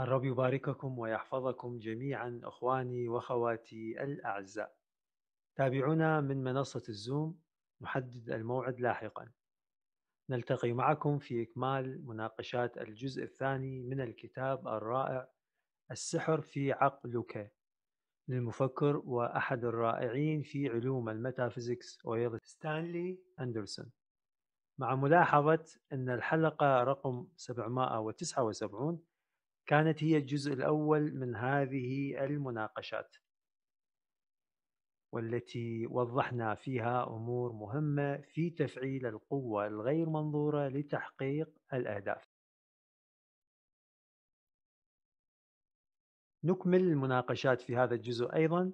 الرب يبارككم ويحفظكم جميعا اخواني واخواتي الاعزاء. تابعونا من منصه الزوم نحدد الموعد لاحقا. نلتقي معكم في اكمال مناقشات الجزء الثاني من الكتاب الرائع السحر في عقلك للمفكر واحد الرائعين في علوم الميتافيزيكس ويض ستانلي اندرسون. مع ملاحظه ان الحلقه رقم 779 كانت هي الجزء الأول من هذه المناقشات والتي وضحنا فيها أمور مهمة في تفعيل القوة الغير منظورة لتحقيق الأهداف نكمل المناقشات في هذا الجزء أيضا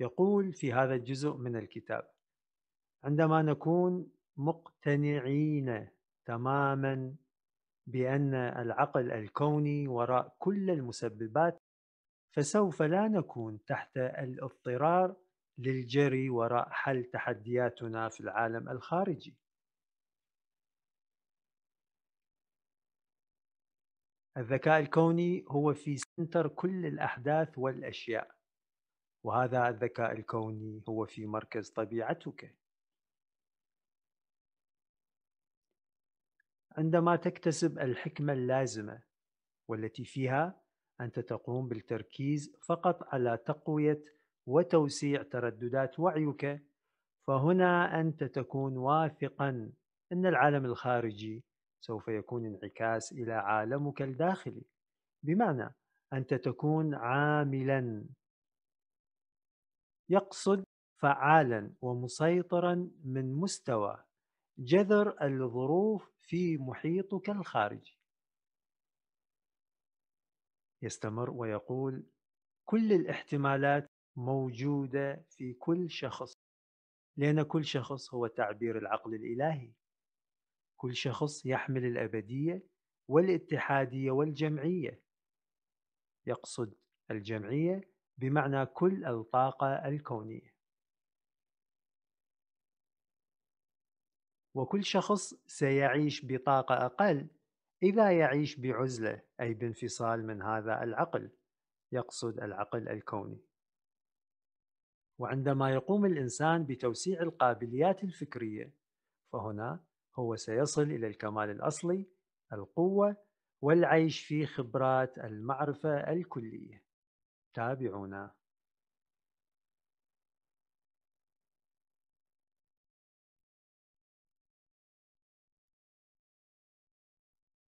يقول في هذا الجزء من الكتاب عندما نكون مقتنعين تماما بأن العقل الكوني وراء كل المسببات فسوف لا نكون تحت الاضطرار للجري وراء حل تحدياتنا في العالم الخارجي الذكاء الكوني هو في سنتر كل الأحداث والأشياء وهذا الذكاء الكوني هو في مركز طبيعتك عندما تكتسب الحكمة اللازمة والتي فيها أنت تقوم بالتركيز فقط على تقوية وتوسيع ترددات وعيك فهنا أنت تكون واثقا أن العالم الخارجي سوف يكون انعكاس إلى عالمك الداخلي بمعنى أنت تكون عاملا يقصد فعالا ومسيطرا من مستوى جذر الظروف في محيطك الخارجي يستمر ويقول كل الاحتمالات موجودة في كل شخص لأن كل شخص هو تعبير العقل الإلهي كل شخص يحمل الأبدية والاتحادية والجمعية يقصد الجمعية بمعنى كل الطاقة الكونية وكل شخص سيعيش بطاقة أقل إذا يعيش بعزلة أي بانفصال من هذا العقل يقصد العقل الكوني وعندما يقوم الإنسان بتوسيع القابليات الفكرية فهنا هو سيصل إلى الكمال الأصلي القوة والعيش في خبرات المعرفة الكلية تابعونا